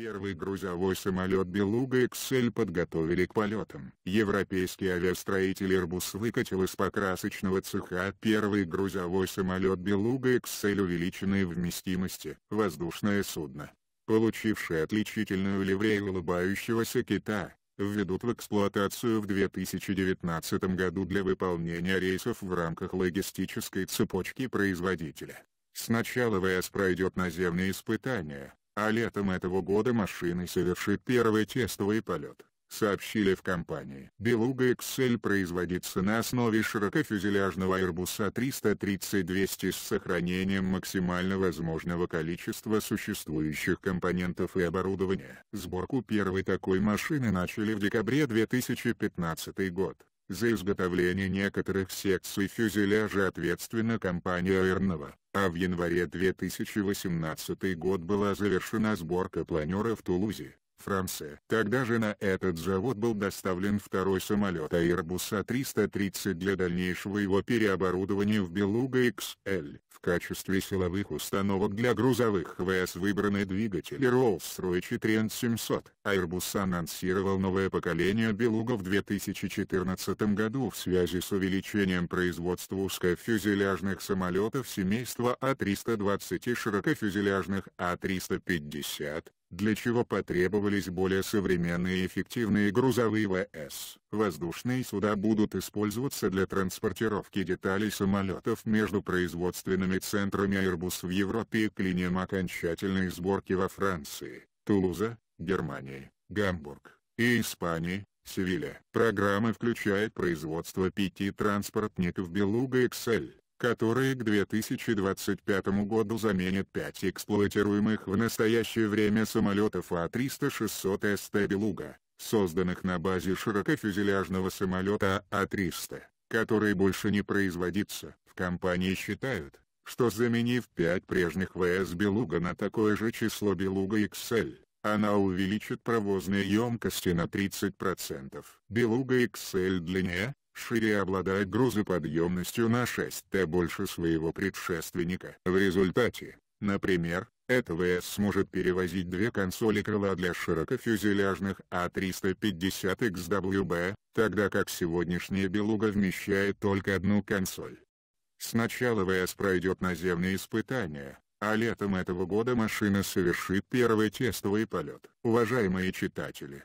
Первый грузовой самолет «Белуга XL» подготовили к полетам. Европейский авиастроитель Airbus выкатил из покрасочного цеха первый грузовой самолет «Белуга XL» увеличенной вместимости. Воздушное судно, получившее отличительную ливрею улыбающегося кита, введут в эксплуатацию в 2019 году для выполнения рейсов в рамках логистической цепочки производителя. Сначала ВС пройдет наземные испытания, а летом этого года машины совершит первый тестовый полет, сообщили в компании. Белуга XL производится на основе широкофюзеляжного Airbus A330-200 с сохранением максимально возможного количества существующих компонентов и оборудования. Сборку первой такой машины начали в декабре 2015 год. За изготовление некоторых секций фюзеляжа ответственна компания Эрнова, а в январе 2018 год была завершена сборка планера в Тулузе. Франция. Тогда же на этот завод был доставлен второй самолет Airbus A330 для дальнейшего его переоборудования в Белуга XL. В качестве силовых установок для грузовых ВС выбраны двигатели Rolls-Royce Trent 700. Airbus анонсировал новое поколение Белуга в 2014 году в связи с увеличением производства узкофюзеляжных самолетов семейства a а 320 и широкофюзеляжных a а 350 для чего потребовались более современные и эффективные грузовые ВС. Воздушные суда будут использоваться для транспортировки деталей самолетов между производственными центрами Airbus в Европе и к окончательной сборки во Франции, Тулуза, Германии, Гамбург и Испании. Севиля. Программа включает производство пяти транспортников Белуга XL, которые к 2025 году заменят 5 эксплуатируемых в настоящее время самолетов А-300-600 СТ «Белуга», созданных на базе широкофюзеляжного самолета А-300, который больше не производится. В компании считают, что заменив 5 прежних ВС «Белуга» на такое же число «Белуга XL», она увеличит провозные емкости на 30%. «Белуга XL» длиннее, Шире обладает грузоподъемностью на 6Т больше своего предшественника. В результате, например, ЭТВС сможет перевозить две консоли крыла для широкофюзеляжных А350XWB, тогда как сегодняшняя «Белуга» вмещает только одну консоль. Сначала ВС пройдет наземные испытания, а летом этого года машина совершит первый тестовый полет. Уважаемые читатели,